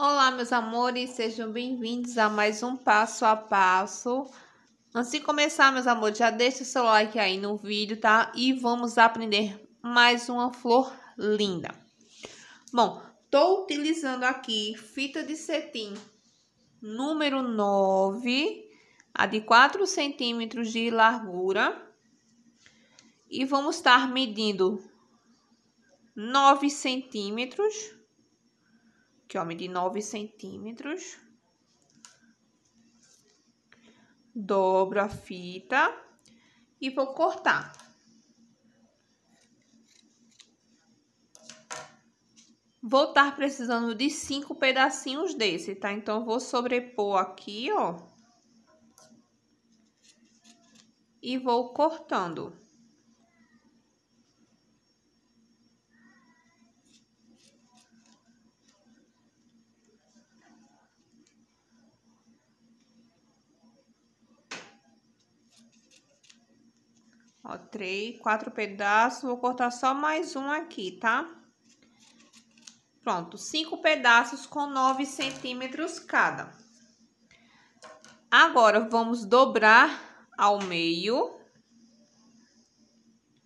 Olá, meus amores, sejam bem-vindos a mais um passo a passo. Antes de começar, meus amores, já deixa o seu like aí no vídeo, tá? E vamos aprender mais uma flor linda. Bom, tô utilizando aqui fita de cetim número 9, a de 4 centímetros de largura. E vamos estar medindo 9 centímetros que ó, de 9 centímetros. Dobro a fita e vou cortar. Vou estar precisando de cinco pedacinhos desse, tá? Então, vou sobrepor aqui, ó. E vou cortando. Ó, três, quatro pedaços. Vou cortar só mais um aqui, tá? Pronto, cinco pedaços com nove centímetros cada. Agora, vamos dobrar ao meio.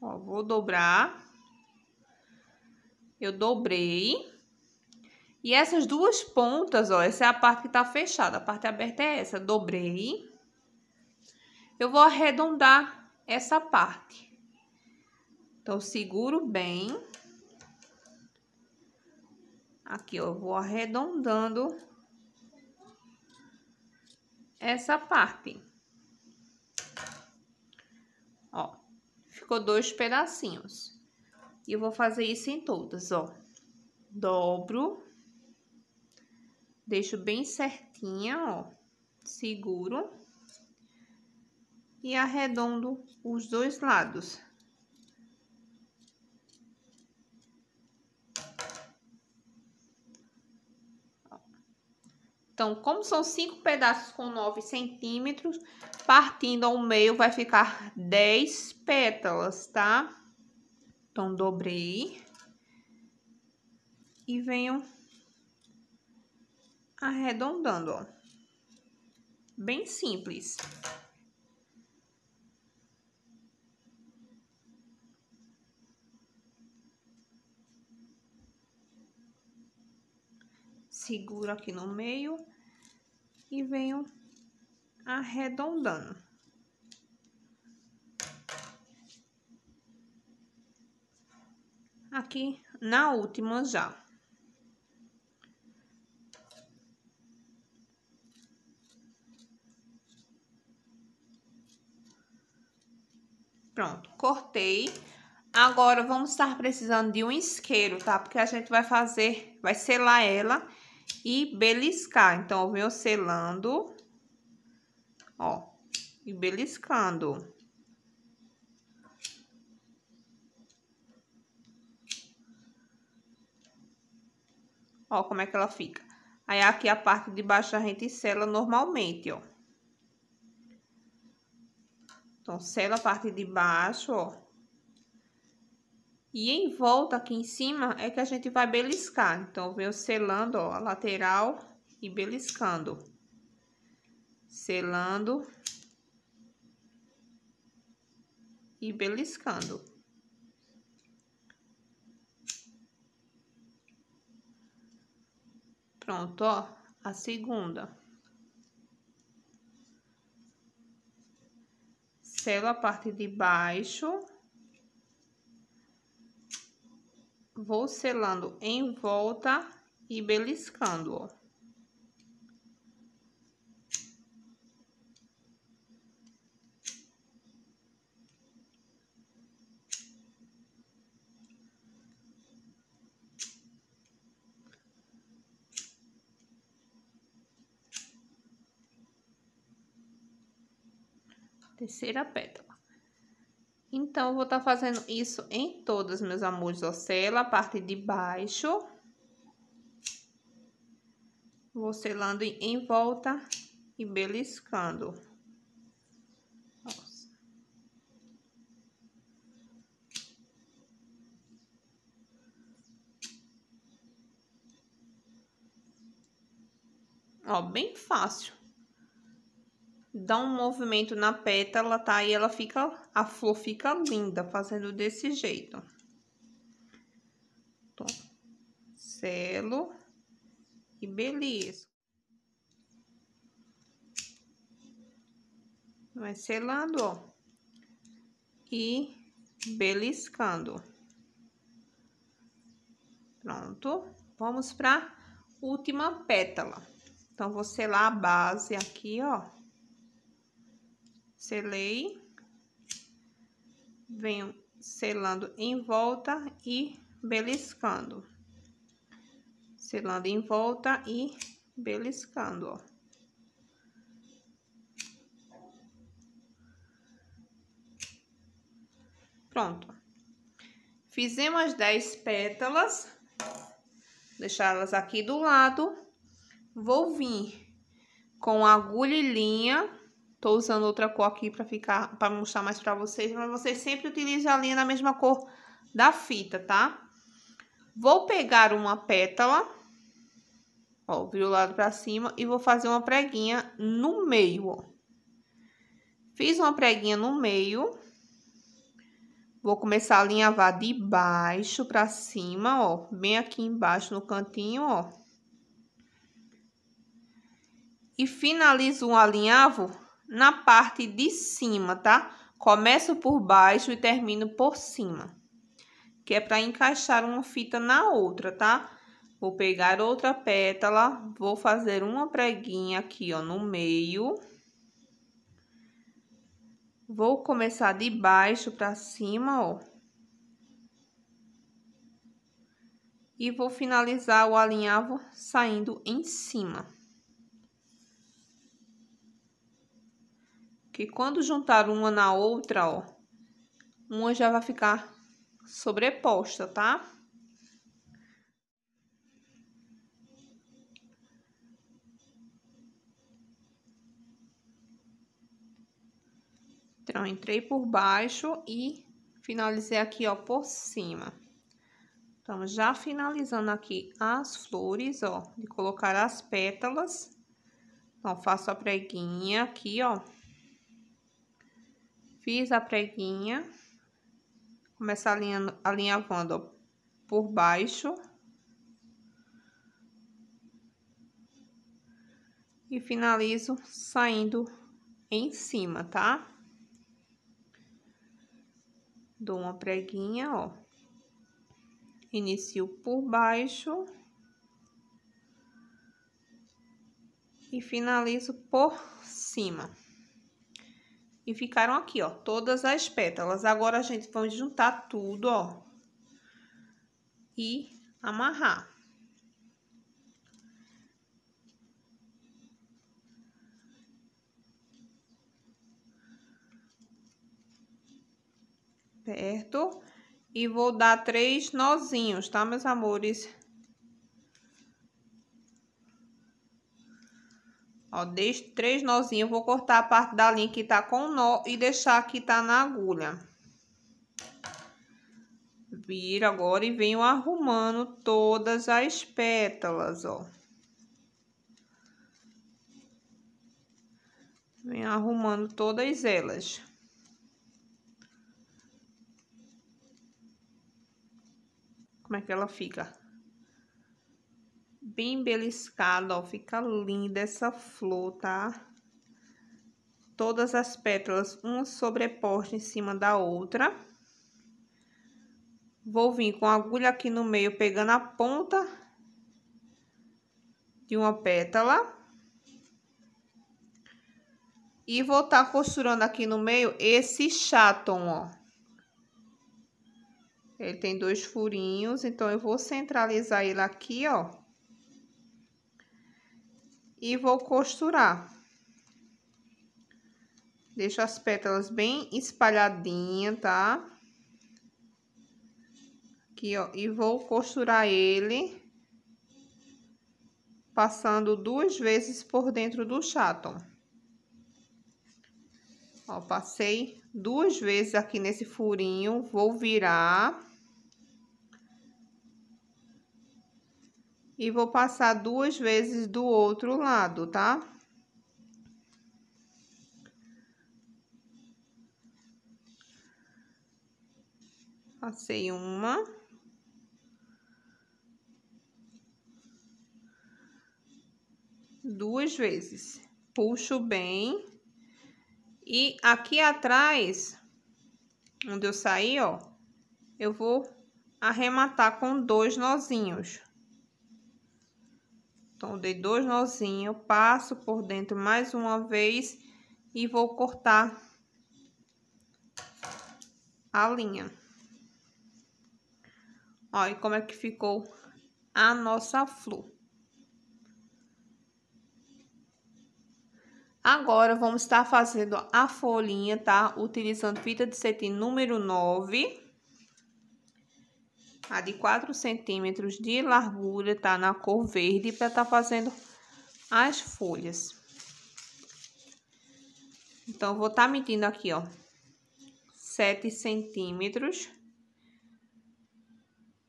Ó, vou dobrar. Eu dobrei. E essas duas pontas, ó, essa é a parte que tá fechada, a parte aberta é essa. Dobrei. Eu vou arredondar essa parte. Então, seguro bem. Aqui, ó, eu vou arredondando essa parte. Ó, ficou dois pedacinhos. E eu vou fazer isso em todas, ó. Dobro. Deixo bem certinha, ó. Seguro e arredondo os dois lados. Então, como são cinco pedaços com 9 centímetros, partindo ao meio vai ficar 10 pétalas, tá? Então, dobrei. E venho arredondando, ó. Bem simples. seguro assim, aqui no meio e venho arredondando. Aqui na última já. Pronto, cortei. Agora, vamos estar precisando de um isqueiro, tá? Porque a gente vai fazer, vai selar ela e beliscar. Então, eu venho selando, ó, e beliscando. Ó, como é que ela fica. Aí, aqui a parte de baixo a gente sela normalmente, ó. Então, sela a parte de baixo, ó. E em volta aqui em cima é que a gente vai beliscar. Então, eu venho selando, ó, a lateral e beliscando. Selando. E beliscando. Pronto, ó, a segunda. Selo a parte de baixo. vou selando em volta e beliscando, ó. Terceira pétala. Então, vou estar tá fazendo isso em todas, meus amores, ocela, a parte de baixo. Vou selando em volta e beliscando. Ó, bem fácil. Dá um movimento na pétala, tá? E ela fica a flor fica linda fazendo desse jeito. Então, Selo e belisco. Vai selando, ó. E beliscando. Pronto. Vamos pra última pétala. Então, vou selar a base aqui, ó. Selei venho selando em volta e beliscando. Selando em volta e beliscando, ó. Pronto. Fizemos as 10 pétalas, deixar elas aqui do lado. Vou vir com agulha e linha Tô usando outra cor aqui para ficar, para mostrar mais para vocês, mas vocês sempre utilizam a linha na mesma cor da fita, tá? Vou pegar uma pétala, ó, viro o lado para cima e vou fazer uma preguinha no meio, ó. Fiz uma preguinha no meio. Vou começar a alinhavar de baixo para cima, ó, bem aqui embaixo no cantinho, ó. E finalizo um alinhavo na parte de cima, tá? Começo por baixo e termino por cima. Que é para encaixar uma fita na outra, tá? Vou pegar outra pétala, vou fazer uma preguinha aqui, ó, no meio. Vou começar de baixo para cima, ó. E vou finalizar o alinhavo saindo em cima. que quando juntar uma na outra, ó, uma já vai ficar sobreposta, tá? Então, entrei por baixo e finalizei aqui, ó, por cima. Então, já finalizando aqui as flores, ó, de colocar as pétalas. Então, faço a preguinha aqui, ó. Fiz a preguinha. Começar alinhavando por baixo. E finalizo saindo em cima, tá? Dou uma preguinha, ó. Inicio por baixo. E finalizo por cima. E ficaram aqui, ó, todas as pétalas. Agora, a gente vai juntar tudo, ó. E amarrar. Certo? E vou dar três nozinhos, tá, meus amores? Ó, deixo três nozinhos, vou cortar a parte da linha que tá com nó e deixar que tá na agulha. Vira agora e venho arrumando todas as pétalas, ó. Venho arrumando todas elas. Como é que ela fica? bem beliscado, ó. Fica linda essa flor, tá? Todas as pétalas, uma sobreposta em cima da outra. Vou vir com a agulha aqui no meio, pegando a ponta de uma pétala. E vou tá costurando aqui no meio esse chaton, ó. Ele tem dois furinhos, então eu vou centralizar ele aqui, ó e vou costurar. Deixo as pétalas bem espalhadinha, tá? Aqui, ó, e vou costurar ele passando duas vezes por dentro do chato. Ó, passei duas vezes aqui nesse furinho, vou virar e vou passar duas vezes do outro lado, tá? Passei uma. Duas vezes. Puxo bem. E aqui atrás, onde eu saí, ó, eu vou arrematar com dois nozinhos. Então, dei dois nozinhos, passo por dentro mais uma vez e vou cortar a linha. Olha como é que ficou a nossa flor. Agora, vamos estar fazendo a folhinha, tá? Utilizando fita de cetim número 9. A tá de 4 centímetros de largura tá na cor verde para tá fazendo as folhas. Então, vou estar tá medindo aqui, ó, 7 centímetros.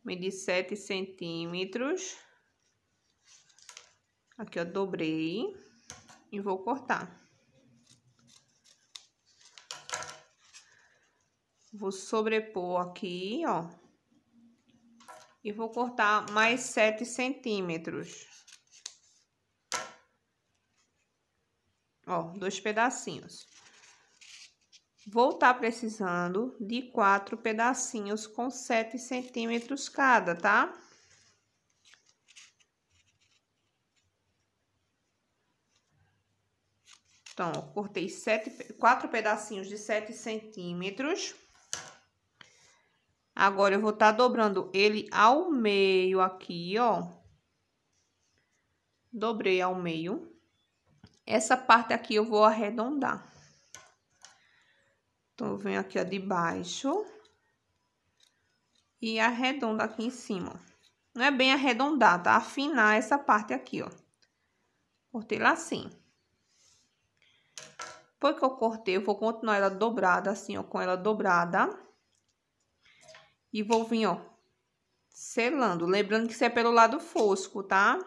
Medi 7 centímetros. Aqui, ó, dobrei e vou cortar. Vou sobrepor aqui, ó e vou cortar mais 7 centímetros. Ó, dois pedacinhos. Vou estar tá precisando de quatro pedacinhos com 7 centímetros cada, tá? Então, ó, cortei sete, quatro pedacinhos de 7 centímetros. Agora, eu vou estar tá dobrando ele ao meio aqui, ó. Dobrei ao meio. Essa parte aqui eu vou arredondar. Então, eu venho aqui, ó, de baixo. E arredondo aqui em cima. Não é bem arredondar, tá? Afinar essa parte aqui, ó. Cortei assim. Depois que eu cortei, eu vou continuar ela dobrada, assim, ó, com ela dobrada. E vou vir, ó, selando. Lembrando que isso é pelo lado fosco, tá?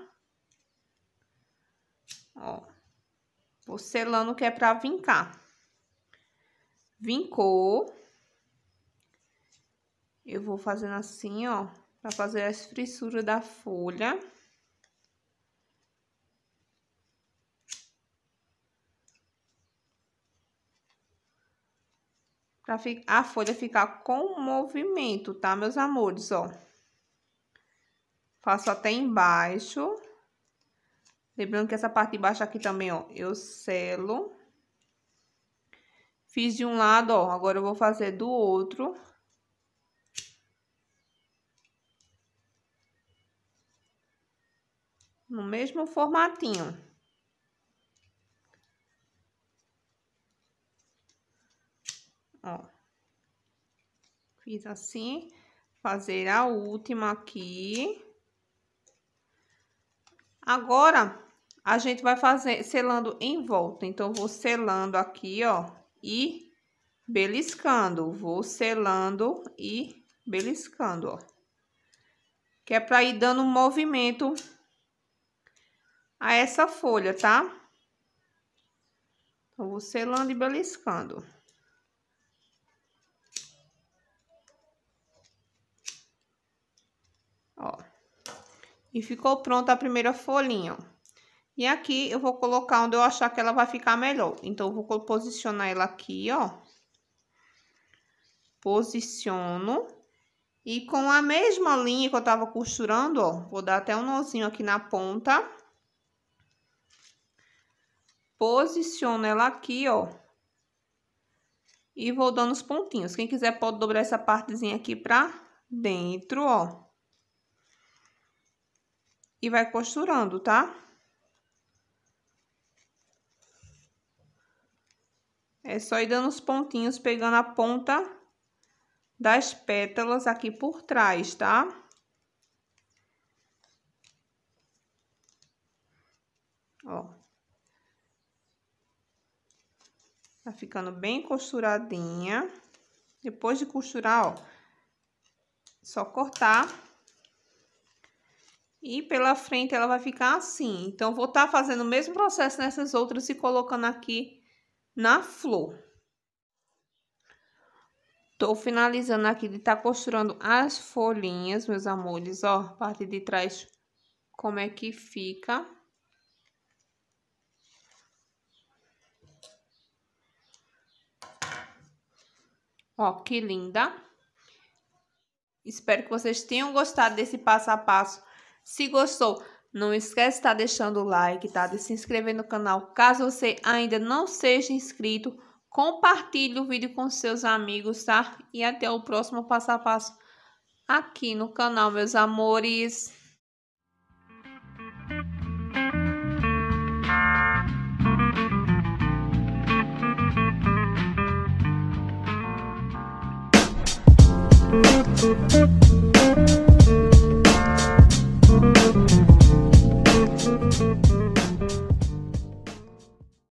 Ó. Vou selando que é pra vincar. Vincou. Eu vou fazendo assim, ó, pra fazer as frissuras da folha. para a folha ficar com movimento, tá, meus amores? Ó, faço até embaixo. Lembrando que essa parte de baixo aqui também, ó, eu selo. Fiz de um lado, ó, agora eu vou fazer do outro. No mesmo formatinho. ó. Fiz assim, fazer a última aqui. Agora, a gente vai fazer selando em volta. Então, vou selando aqui, ó, e beliscando. Vou selando e beliscando, ó. Que é pra ir dando movimento a essa folha, tá? Então, vou selando e beliscando. E ficou pronta a primeira folhinha. E aqui eu vou colocar onde eu achar que ela vai ficar melhor. Então, eu vou posicionar ela aqui, ó. Posiciono. E com a mesma linha que eu tava costurando, ó, vou dar até um nozinho aqui na ponta. Posiciono ela aqui, ó. E vou dando os pontinhos. Quem quiser pode dobrar essa partezinha aqui pra dentro, ó e vai costurando, tá? É só ir dando os pontinhos, pegando a ponta das pétalas aqui por trás, tá? Ó. Tá ficando bem costuradinha. Depois de costurar, ó, só cortar e pela frente ela vai ficar assim. Então, vou estar tá fazendo o mesmo processo nessas outras e colocando aqui na flor. Tô finalizando aqui de estar tá costurando as folhinhas, meus amores, ó. Parte de trás, como é que fica. Ó, que linda. Espero que vocês tenham gostado desse passo a passo se gostou, não esquece de estar tá deixando o like, tá? De se inscrever no canal. Caso você ainda não seja inscrito, compartilhe o vídeo com seus amigos, tá? E até o próximo passo a passo aqui no canal, meus amores. Thank